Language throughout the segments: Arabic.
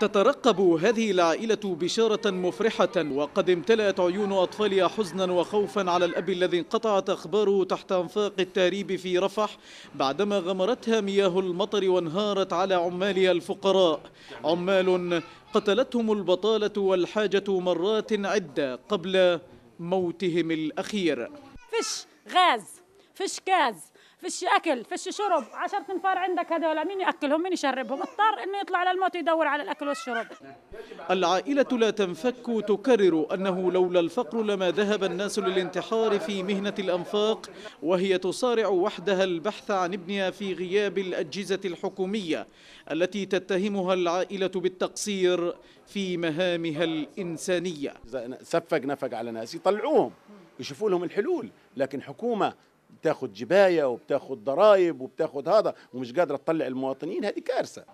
تترقب هذه العائلة بشارة مفرحة وقد امتلأت عيون أطفالها حزنا وخوفا على الأب الذي انقطعت أخباره تحت أنفاق التهريب في رفح بعدما غمرتها مياه المطر وانهارت على عمالها الفقراء عمال قتلتهم البطالة والحاجة مرات عدة قبل موتهم الأخير فش غاز فش كاز فيش اكل فيش شرب 10 انفار عندك هذول مين ياكلهم مين يشربهم اضطر انه يطلع الموت يدور على الاكل والشرب العائله لا تنفك تكرر انه لولا الفقر لما ذهب الناس للانتحار في مهنه الانفاق وهي تصارع وحدها البحث عن ابنها في غياب الاجهزه الحكوميه التي تتهمها العائله بالتقصير في مهامها الانسانيه سفك نفق على ناس يطلعوهم يشوفوا لهم الحلول لكن حكومه بتاخد جبايه وبتاخد ضرائب وبتاخد هذا ومش قادره تطلع المواطنين هذه كارثه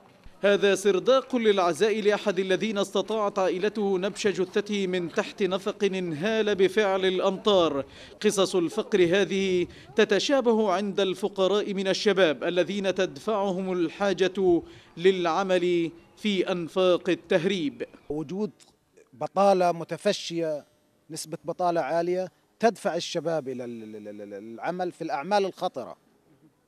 هذا سرداق للعزاء لأحد الذين استطاعت عائلته نبش جثته من تحت نفق انهال بفعل الأمطار قصص الفقر هذه تتشابه عند الفقراء من الشباب الذين تدفعهم الحاجة للعمل في أنفاق التهريب وجود بطالة متفشية نسبة بطالة عالية تدفع الشباب إلى العمل في الأعمال الخطرة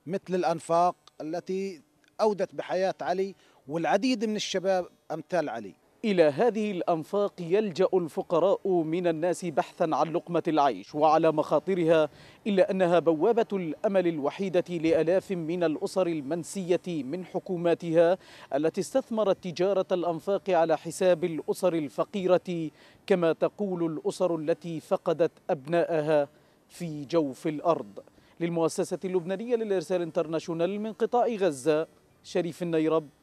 مثل الأنفاق التي أودت بحياة علي والعديد من الشباب أمثال علي إلى هذه الأنفاق يلجأ الفقراء من الناس بحثا عن لقمة العيش وعلى مخاطرها إلا أنها بوابة الأمل الوحيدة لألاف من الأسر المنسية من حكوماتها التي استثمرت تجارة الأنفاق على حساب الأسر الفقيرة كما تقول الأسر التي فقدت أبنائها في جوف الأرض للمؤسسة اللبنانية للإرسال انترناشونال من قطاع غزة شريف النيرب